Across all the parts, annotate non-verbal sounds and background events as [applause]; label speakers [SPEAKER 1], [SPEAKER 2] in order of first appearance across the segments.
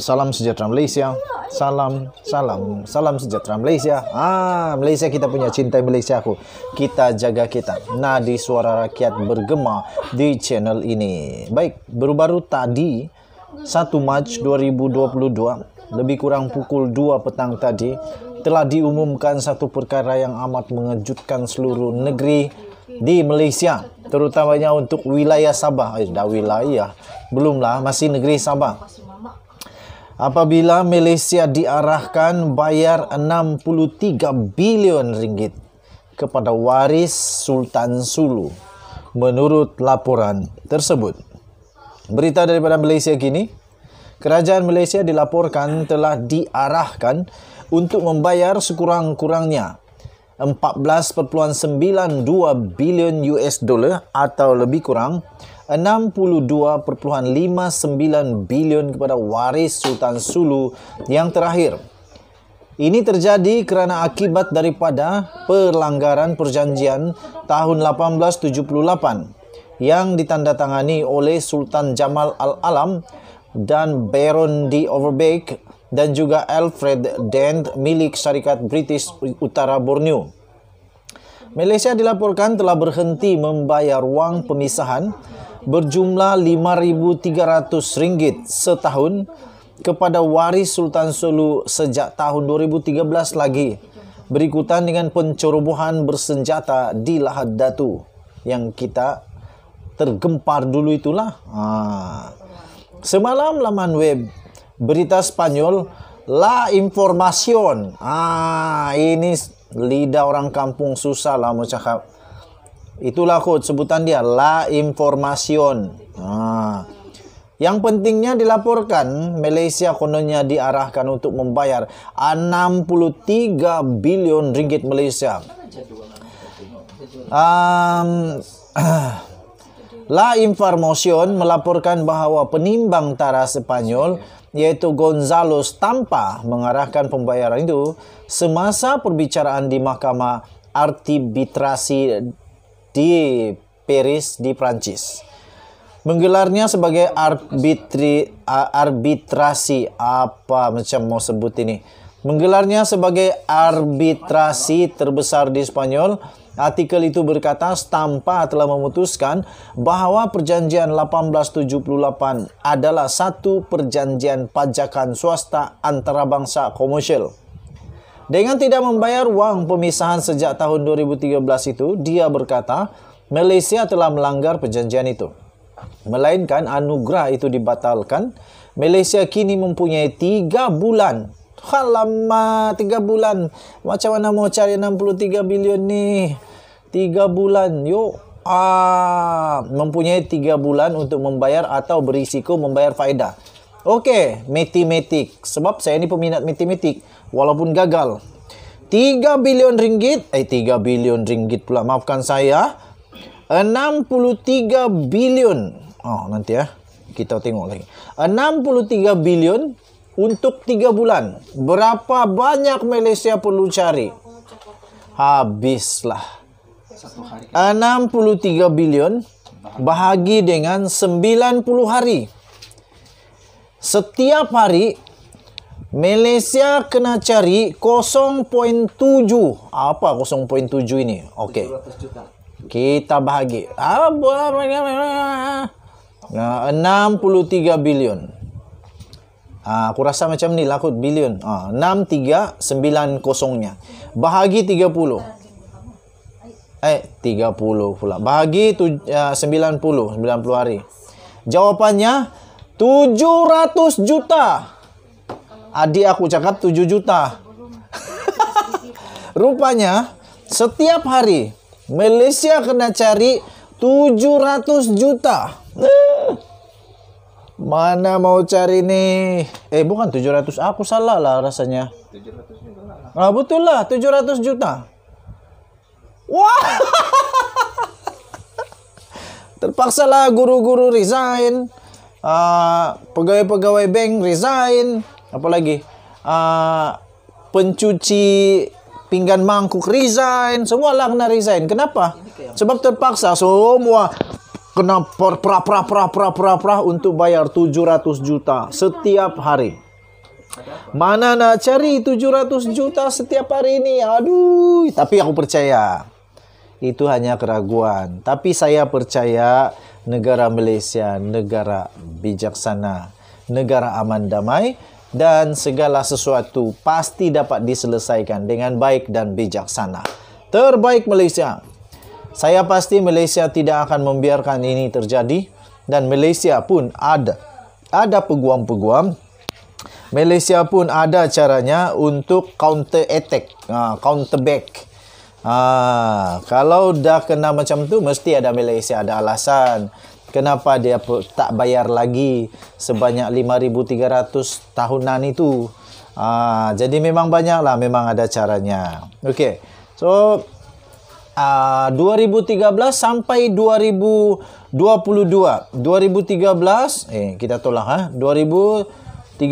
[SPEAKER 1] Salam sejahtera Malaysia. Salam, salam, salam sejahtera Malaysia. Ah, Malaysia kita punya cinta Malaysia aku. Kita jaga kita. Nadi suara rakyat bergema di channel ini. Baik, baru-baru tadi 1 Mac 2022 lebih kurang pukul 2 petang tadi telah diumumkan satu perkara yang amat mengejutkan seluruh negeri di Malaysia terutamanya untuk wilayah Sabah eh dah wilayah belumlah masih negeri Sabah apabila Malaysia diarahkan bayar 63 bilion ringgit kepada waris Sultan Sulu menurut laporan tersebut. Berita daripada Malaysia kini, kerajaan Malaysia dilaporkan telah diarahkan untuk membayar sekurang-kurangnya 14.92 bilion US dollar atau lebih kurang 62.59 bilion kepada waris Sultan Sulu yang terakhir. Ini terjadi kerana akibat daripada pelanggaran perjanjian tahun 1878 yang ditandatangani oleh Sultan Jamal Al-Alam dan Baron de Overbeek dan juga Alfred Dent milik syarikat British Utara Borneo. Malaysia dilaporkan telah berhenti membayar wang pemisahan berjumlah RM5,300 setahun kepada waris Sultan Sulu sejak tahun 2013 lagi berikutan dengan pencerobohan bersenjata di Lahad Datu yang kita tergempar dulu itulah. Ha. Semalam laman web berita Spanyol La Información. Ah, ha, ini lidah orang kampung susah lah mau cakap. Itulah khut sebutan dia la information. Nah, yang pentingnya dilaporkan Malaysia kononnya diarahkan untuk membayar 63 bilion ringgit Malaysia. Um, [clears throat] La Information melaporkan bahwa penimbang tara Spanyol yaitu Gonzalo Stampa mengarahkan pembayaran itu semasa perbicaraan di Mahkamah Arbitrasi di Paris di Prancis. Menggelarnya sebagai arbitri arbitrasi apa macam mau sebut ini. Menggelarnya sebagai arbitrasi terbesar di Spanyol, artikel itu berkata Stampa telah memutuskan bahwa perjanjian 1878 adalah satu perjanjian pajakan swasta antara bangsa komersial dengan tidak membayar uang pemisahan sejak tahun 2013 itu, dia berkata, Malaysia telah melanggar perjanjian itu. Melainkan anugerah itu dibatalkan, Malaysia kini mempunyai tiga bulan. Halama, tiga bulan. Macam mana mau cari 63 bilion ni? Tiga bulan, yuk. Ah, mempunyai tiga bulan untuk membayar atau berisiko membayar faedah. Oke, matematik. Sebab saya ini peminat matematik walaupun gagal. 3 bilion ringgit, eh 3 bilion ringgit pula. Maafkan saya. 63 bilion. Oh, nanti ya. Kita tengok lagi. 63 bilion untuk 3 bulan. Berapa banyak Malaysia perlu cari? Habislah. 63 bilion bahagi dengan 90 hari. setiap hari Malaysia kena cari 0.7 apa 0.7 ini okey kita bahagi apa 63 bilion ah, aku rasa macam ni lah kot bilion 6390 ah, nya bahagi 30 Eh, 30 pula. Bahagi tu, uh, 90, 90 hari. Jawapannya, 700 juta. Adi aku cakap 7 juta. [laughs] Rupanya setiap hari Malaysia kena cari 700 juta. [laughs] Mana mau cari nih? Eh bukan 700, aku salah lah rasanya. 700 juta. Nah, betul lah 700 juta. Wah. [laughs] Terpaksalah guru-guru resign uh, pegawai-pegawai bank resign, apalagi uh, pencuci pinggan mangkuk resign, semua lah kena resign. Kenapa? Sebab terpaksa semua kena pra pra pra pra pra pra untuk bayar 700 juta setiap hari. Mana nak cari 700 juta setiap hari ini? Aduh, tapi aku percaya. Itu hanya keraguan. Tapi saya percaya negara Malaysia negara bijaksana, negara aman damai dan segala sesuatu pasti dapat diselesaikan dengan baik dan bijaksana. Terbaik Malaysia. Saya pasti Malaysia tidak akan membiarkan ini terjadi dan Malaysia pun ada ada peguam-peguam Malaysia pun ada caranya untuk counter attack, ah, counter back. Ah, kalau dah kena macam tu mesti ada Malaysia ada alasan kenapa dia tak bayar lagi sebanyak 5300 tahunan itu. Ah, jadi memang banyaklah memang ada caranya. Okey. So ah 2013 sampai 2022. 2013 eh kita tolak ha 2013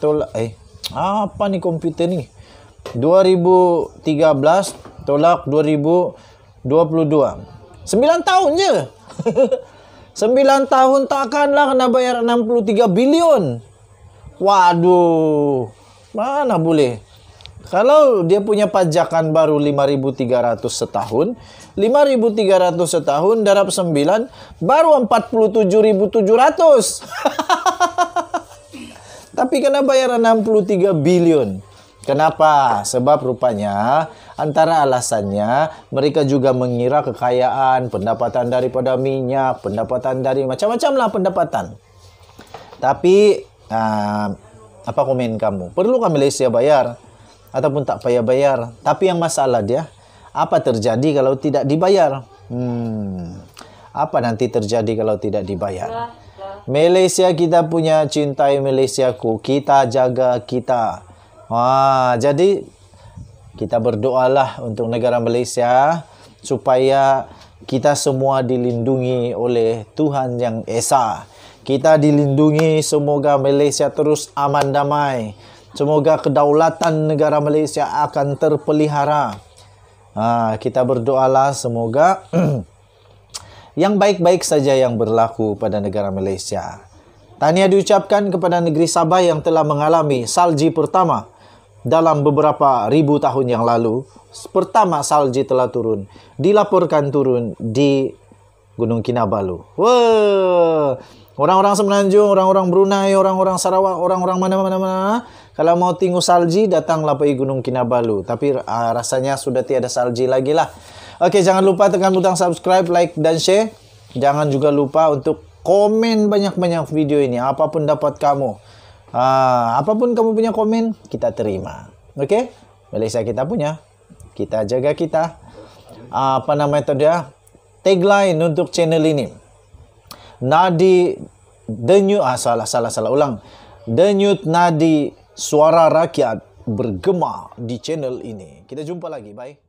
[SPEAKER 1] tolak eh apa ni komputer ni? 2013 Tolak 2022. 9 tahun je. 9 [laughs] tahun takkanlah kena bayar 63 bilion. Waduh. Mana boleh. Kalau dia punya pajakan baru 5.300 setahun, 5.300 setahun darab 9 baru 47.700. [laughs] Tapi kena bayar 63 bilion. Kenapa? Sebab rupanya antara alasannya mereka juga mengira kekayaan, pendapatan daripada minyak, pendapatan dari macam-macam lah pendapatan. Tapi uh, apa komen kamu? Perlukah Malaysia bayar ataupun tak payah bayar? Tapi yang masalah dia apa terjadi kalau tidak dibayar? Hmm. Apa nanti terjadi kalau tidak dibayar? Malaysia kita punya cintai Malaysiaku, kita jaga kita Wah, jadi kita berdoalah untuk negara Malaysia supaya kita semua dilindungi oleh Tuhan yang Esa. Kita dilindungi semoga Malaysia terus aman damai. Semoga kedaulatan negara Malaysia akan terpelihara. kita berdoalah semoga [clears throat] yang baik-baik saja yang berlaku pada negara Malaysia. Tahniah diucapkan kepada negeri Sabah yang telah mengalami salji pertama dalam beberapa ribu tahun yang lalu, pertama salji telah turun, dilaporkan turun di Gunung Kinabalu. Wah, orang-orang Semenanjung, orang-orang Brunei, orang-orang Sarawak, orang-orang mana-mana mana, kalau mau tingu salji datanglah pergi Gunung Kinabalu. Tapi uh, rasanya sudah tiada salji lagi lah. Oke, jangan lupa tekan butang subscribe, like dan share. Jangan juga lupa untuk komen banyak-banyak video ini apapun dapat kamu. Ah, apapun kamu punya komen, kita terima. oke? Malaysia kita punya. Kita jaga kita. Apa nama itu dia? Tagline untuk channel ini. Nadi denyut ah, salah salah salah ulang. Denyut nadi suara rakyat bergema di channel ini. Kita jumpa lagi. Bye.